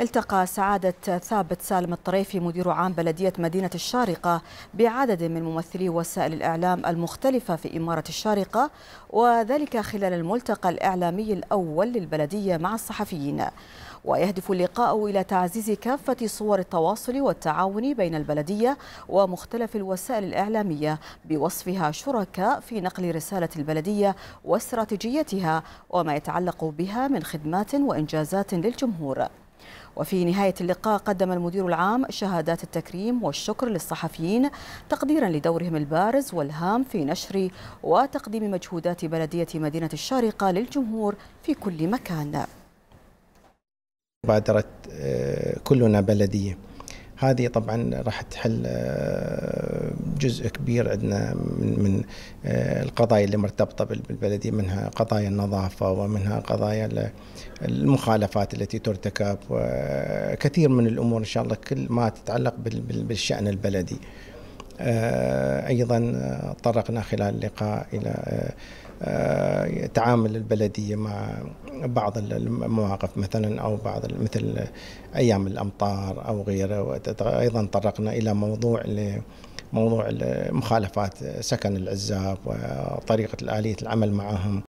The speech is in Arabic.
التقى سعادة ثابت سالم الطريفي مدير عام بلدية مدينة الشارقة بعدد من ممثلي وسائل الإعلام المختلفة في إمارة الشارقة وذلك خلال الملتقى الإعلامي الأول للبلدية مع الصحفيين ويهدف اللقاء إلى تعزيز كافة صور التواصل والتعاون بين البلدية ومختلف الوسائل الإعلامية بوصفها شركاء في نقل رسالة البلدية واستراتيجيتها وما يتعلق بها من خدمات وإنجازات للجمهور وفي نهاية اللقاء قدم المدير العام شهادات التكريم والشكر للصحفيين تقديرا لدورهم البارز والهام في نشر وتقديم مجهودات بلدية مدينة الشارقة للجمهور في كل مكان مبادرة كلنا بلدية هذه طبعا راح تحل آه، جزء كبير عندنا من من آه، القضايا اللي مرتبطه بالبلديه منها قضايا النظافه ومنها قضايا المخالفات التي ترتكب وكثير من الامور ان شاء الله كل ما تتعلق بالشان البلدي. آه، ايضا تطرقنا خلال اللقاء الى تعامل البلديه مع بعض المواقف مثلا او بعض مثل ايام الامطار او غيره ايضا تطرقنا الى موضوع موضوع مخالفات سكن العزاب وطريقه الاليه العمل معهم